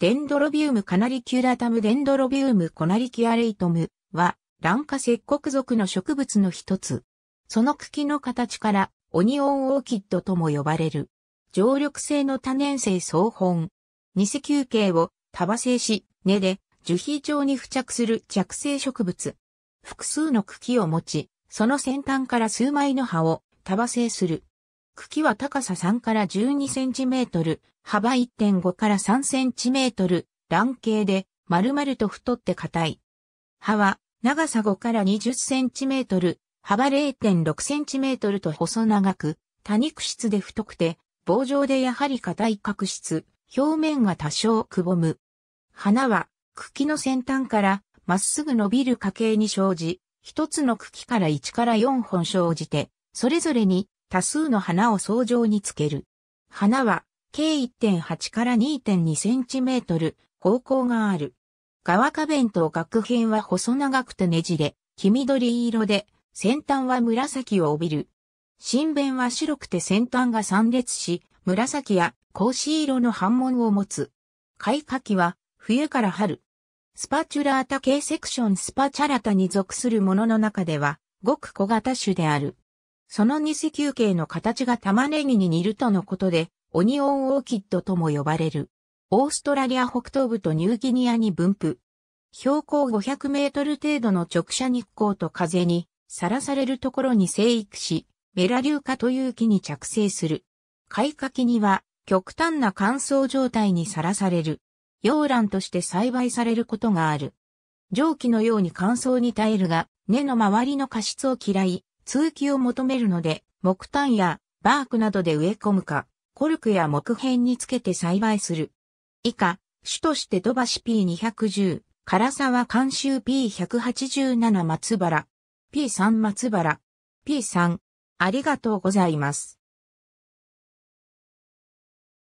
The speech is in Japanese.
デンドロビウムカナリキュラタムデンドロビウムコナリキュアレイトムは、卵化石黒属の植物の一つ。その茎の形からオニオンオーキッドとも呼ばれる。常緑性の多年生草本。二球形を束製し、根で樹皮状に付着する着生植物。複数の茎を持ち、その先端から数枚の葉を束製する。茎は高さ3から12センチメートル、幅1.5から3センチメートル、卵形で丸々と太って硬い。葉は長さ5から20センチメートル、幅0.6センチメートルと細長く、多肉質で太くて、棒状でやはり硬い角質、表面が多少くぼむ。花は茎の先端からまっすぐ伸びる花形に生じ、一つの茎から1から4本生じて、それぞれに多数の花を草状につける。花は、計1.8から2.2センチメートル、方向がある。側花弁と額片は細長くてねじれ、黄緑色で、先端は紫を帯びる。新弁は白くて先端が散列し、紫や格子色の反紋を持つ。開花期は冬から春。スパチュラータ系セクションスパチャラタに属するものの中では、ごく小型種である。その二子球形の形が玉ねぎに似るとのことで、オニオンオーキッドとも呼ばれる。オーストラリア北東部とニューギニアに分布。標高500メートル程度の直射日光と風にさらされるところに生育し、メラリュウカという木に着生する。開花期には極端な乾燥状態にさらされる。洋蘭として栽培されることがある。蒸気のように乾燥に耐えるが、根の周りの過失を嫌い、通気を求めるので、木炭やバークなどで植え込むか、コルクや木片につけて栽培する。以下、種として土橋 P210、唐沢監修 P187 松原、P3 松原、P3、ありがとうございます。